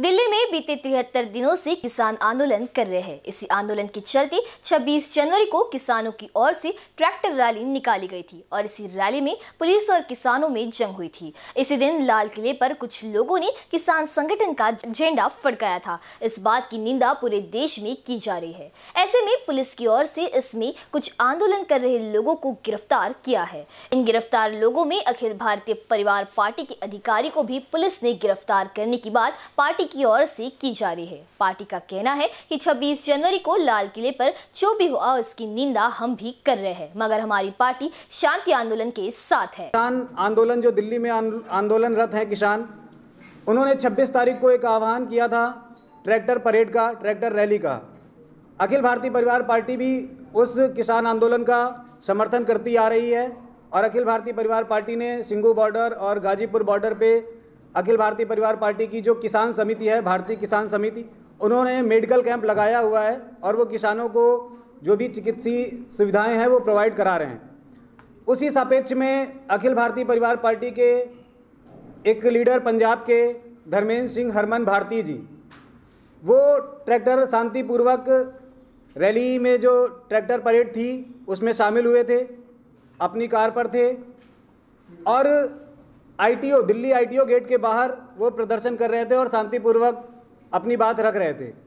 दिल्ली में बीते तिहत्तर दिनों से किसान आंदोलन कर रहे हैं इसी आंदोलन के चलते 26 जनवरी को किसानों की ओर से ट्रैक्टर रैली निकाली गई थी और इसी रैली में पुलिस और किसानों में जंग हुई थी इसी दिन लाल किले पर कुछ लोगों ने किसान संगठन का झेंडा फड़काया था इस बात की निंदा पूरे देश में की जा रही है ऐसे में पुलिस की ओर से इसमें कुछ आंदोलन कर रहे लोगों को गिरफ्तार किया है इन गिरफ्तार लोगों में अखिल भारतीय परिवार पार्टी के अधिकारी को भी पुलिस ने गिरफ्तार करने की बात पार्टी पार्टी की ओर से की जा रही है पार्टी का कहना है कि 26 जनवरी को लाल किले पर जो भी हुआ उसकी निंदा हम भी कर रहे हैं मगर हमारी पार्टी शांति आंदोलन के साथ है किसान आंदोलन जो दिल्ली में आंदोलनरत है किसान उन्होंने 26 तारीख को एक आह्वान किया था ट्रैक्टर परेड का ट्रैक्टर रैली का अखिल भारतीय परिवार पार्टी भी उस किसान आंदोलन का समर्थन करती आ रही है और अखिल भारतीय परिवार पार्टी ने सिंगू बॉर्डर और गाजीपुर बॉर्डर पे अखिल भारतीय परिवार पार्टी की जो किसान समिति है भारतीय किसान समिति उन्होंने मेडिकल कैंप लगाया हुआ है और वो किसानों को जो भी चिकित्सीय सुविधाएं हैं वो प्रोवाइड करा रहे हैं उसी सापेक्ष में अखिल भारतीय परिवार पार्टी के एक लीडर पंजाब के धर्मेंद्र सिंह हरमन भारती जी वो ट्रैक्टर शांतिपूर्वक रैली में जो ट्रैक्टर परेड थी उसमें शामिल हुए थे अपनी कार पर थे और आईटीओ दिल्ली आईटीओ गेट के बाहर वो प्रदर्शन कर रहे थे और शांतिपूर्वक अपनी बात रख रहे थे